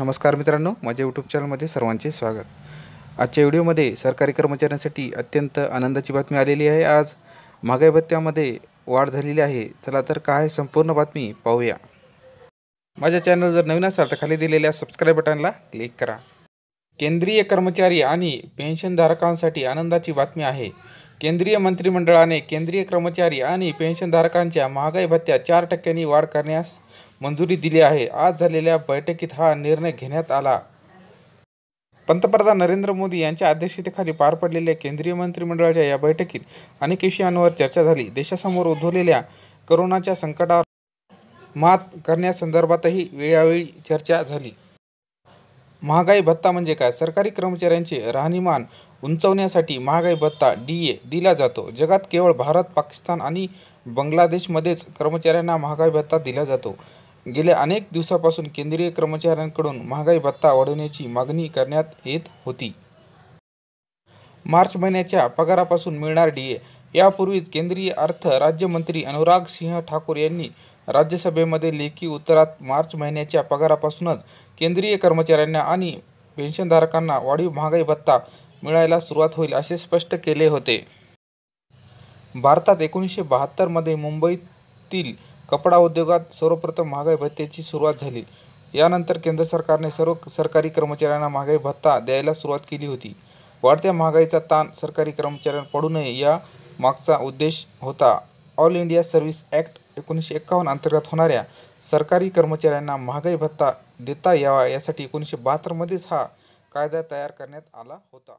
नमस्कार मित्रांनो माझ्या यूट्यूब चॅनलमध्ये सर्वांचे स्वागत आजच्या व्हिडिओमध्ये सरकारी कर्मचाऱ्यांसाठी अत्यंत आनंदाची बातमी आलेली आहे आज महागाई भत्त्यामध्ये वाढ झालेली आहे चला तर काय संपूर्ण बातमी पाहूया माझ्या चॅनल जर नवीन असाल तर खाली दिलेल्या सबस्क्राईब बटनला क्लिक करा केंद्रीय कर्मचारी आणि पेन्शनधारकांसाठी आनंदाची बातमी आहे केंद्रीय मंत्रिमंडळाने केंद्रीय कर्मचारी आणि पेन्शनधारकांच्या महागाई भत्त्यात चार टक्क्यांनी वाढ करण्यास मंजुरी दिली आहे आज झालेल्या बैठकीत हा निर्णय घेण्यात आला पंतप्रधान नरेंद्र मोदी यांच्या अध्यक्षतेखाली पार पडलेल्या केंद्रीय मंत्रिमंडळाच्या या बैठकीत अनेक विषयांवर चर्चा झाली देशासमोर उद्भवलेल्या करोनाच्या संकटावर मात करण्यासंदर्भातही वेळावेळी चर्चा झाली महागाई भत्ता म्हणजे काय सरकारी कर्मचाऱ्यांचे राहणीमान उंचवण्यासाठी महागाई भत्ता डी ए दिला जातो जगात केवळ भारत पाकिस्तान आणि बांगलादेशमध्येच कर्मचाऱ्यांना महागाई भत्ता दिला जातो गेल्या अनेक दिवसापासून केंद्रीय कर्मचाऱ्यांकडून महागाई भत्ता वाढवण्याची मागणी करण्यात येत होती मार्च महिन्याच्या पगारापासून मिळणार डी ए यापूर्वीच केंद्रीय अर्थ राज्यमंत्री अनुराग सिंह ठाकूर यांनी राज्यसभेमध्ये लेखी उत्तरात मार्च महिन्याच्या पगारापासूनच केंद्रीय कर्मचाऱ्यांना आणि पेन्शनधारकांना वाढीव महागाई भत्ता मिळायला सुरुवात होईल असे स्पष्ट केले होते भारतात एकोणीसशे बहात्तरमध्ये मुंबईतील कपडा उद्योगात सर्वप्रथम महागाई भत्त्याची सुरुवात झाली यानंतर केंद्र सरकारने सर्व सरकारी कर्मचाऱ्यांना महागाई भत्ता द्यायला सुरुवात केली होती वाढत्या महागाईचा ताण सरकारी कर्मचाऱ्यांना पडू नये या मागचा उद्देश होता ऑल इंडिया सर्व्हिस ॲक्ट एकोणीसशे एकावन्न अंतर्गत होणाऱ्या सरकारी कर्मचाऱ्यांना महागाई भत्ता देता यावा यासाठी एकोणीसशे बहात्तरमध्येच हा कायदा तयार करण्यात आला होता